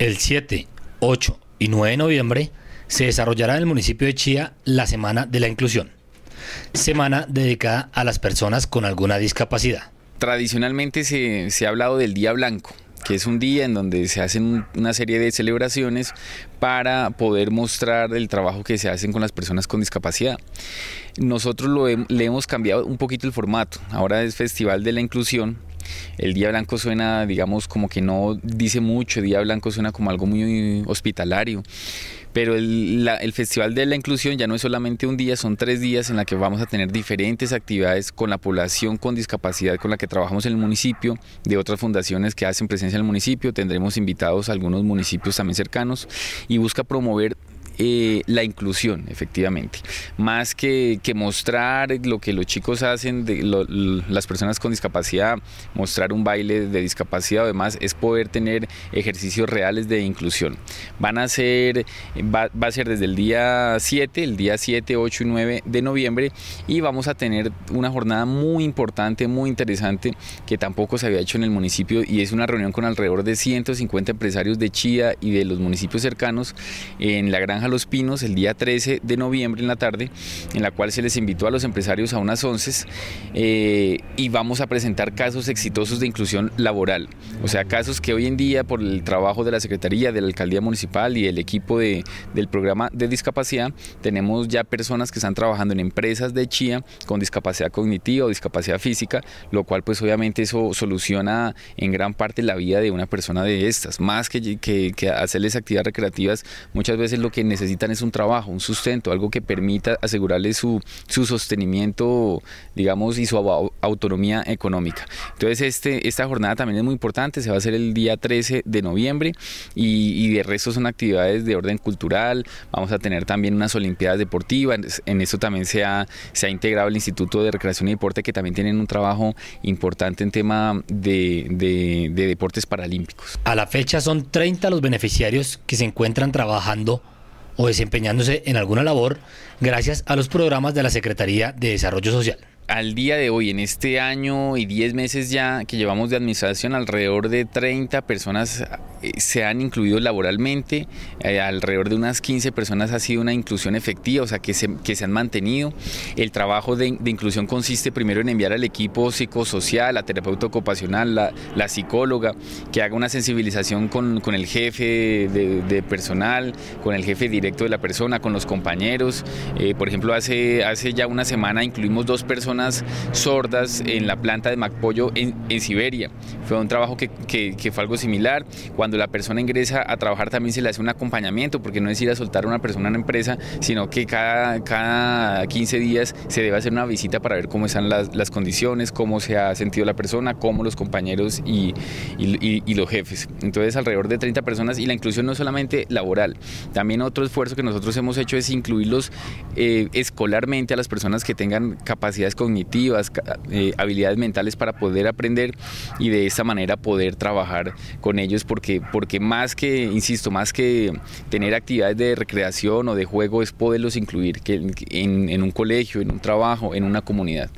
El 7, 8 y 9 de noviembre se desarrollará en el municipio de Chía la Semana de la Inclusión, semana dedicada a las personas con alguna discapacidad. Tradicionalmente se, ha hablado del Día Blanco, que es un día en donde se hacen una serie de celebraciones para poder mostrar el trabajo que se hacen con las personas con discapacidad. Nosotros lo le hemos cambiado un poquito el formato, ahora es Festival de la Inclusión, el día blanco suena, digamos, como que no dice mucho, el día blanco suena como algo muy hospitalario, pero el, Festival de la Inclusión ya no es solamente un día, son tres días en la que vamos a tener diferentes actividades con la población con discapacidad con la que trabajamos en el municipio, de otras fundaciones que hacen presencia en el municipio, tendremos invitados a algunos municipios también cercanos y busca promover eh, la inclusión, efectivamente. Más que, mostrar lo que los chicos hacen, de las personas con discapacidad, mostrar un baile de discapacidad o demás, es poder tener ejercicios reales de inclusión. Van a ser, va, va a ser desde el día 7, el día 7, 8 y 9 de noviembre y vamos a tener una jornada muy importante, muy interesante que tampoco se había hecho en el municipio y es una reunión con alrededor de 150 empresarios de Chía y de los municipios cercanos en la granja los Pinos el día 13 de noviembre en la tarde, en la cual se les invitó a los empresarios a unas once eh, y vamos a presentar casos exitosos de inclusión laboral, o sea, casos que hoy en día por el trabajo de la Secretaría, de la Alcaldía Municipal y el equipo de, del programa de discapacidad, tenemos ya personas que están trabajando en empresas de Chía con discapacidad cognitiva o discapacidad física, lo cual pues obviamente eso soluciona en gran parte la vida de una persona de estas, más que, que, que hacerles actividades recreativas, muchas veces lo que necesitan necesitan es un trabajo, un sustento, algo que permita asegurarles su, su sostenimiento, digamos, y su autonomía económica. Entonces, este, esta jornada también es muy importante, se va a hacer el día 13 de noviembre y, de resto son actividades de orden cultural, vamos a tener también unas Olimpiadas Deportivas, en eso también se ha, se ha integrado el Instituto de Recreación y Deporte, que también tienen un trabajo importante en tema de, de deportes paralímpicos. A la fecha son 30 los beneficiarios que se encuentran trabajando o desempeñándose en alguna labor gracias a los programas de la Secretaría de Desarrollo Social. Al día de hoy, en este año y 10 meses ya que llevamos de administración, alrededor de 30 personas eh, se han incluido laboralmente, eh, alrededor de unas 15 personas ha sido una inclusión efectiva, o sea, que se, que se han mantenido. El trabajo de, inclusión consiste primero en enviar al equipo psicosocial, a terapeuta ocupacional, la, la psicóloga, que haga una sensibilización con, el jefe de, personal, con el jefe directo de la persona, con los compañeros. Eh, por ejemplo, hace, hace ya una semana incluimos dos personas sordas en la planta de Macpollo en, Siberia. Fue un trabajo que, que fue algo similar cuando la persona ingresa a trabajar también se le hace un acompañamiento, porque no es ir a soltar a una persona a una empresa, sino que cada, cada 15 días se debe hacer una visita para ver cómo están las, condiciones, cómo se ha sentido la persona, cómo los compañeros y, los jefes. Entonces alrededor de 30 personas y la inclusión no solamente laboral, también otro esfuerzo que nosotros hemos hecho es incluirlos eh, escolarmente a las personas que tengan capacidades cognitivas, eh, habilidades mentales para poder aprender y de esta manera poder trabajar con ellos porque porque, más que, insisto, más que tener actividades de recreación o de juego es poderlos incluir en un colegio, en un trabajo, en una comunidad.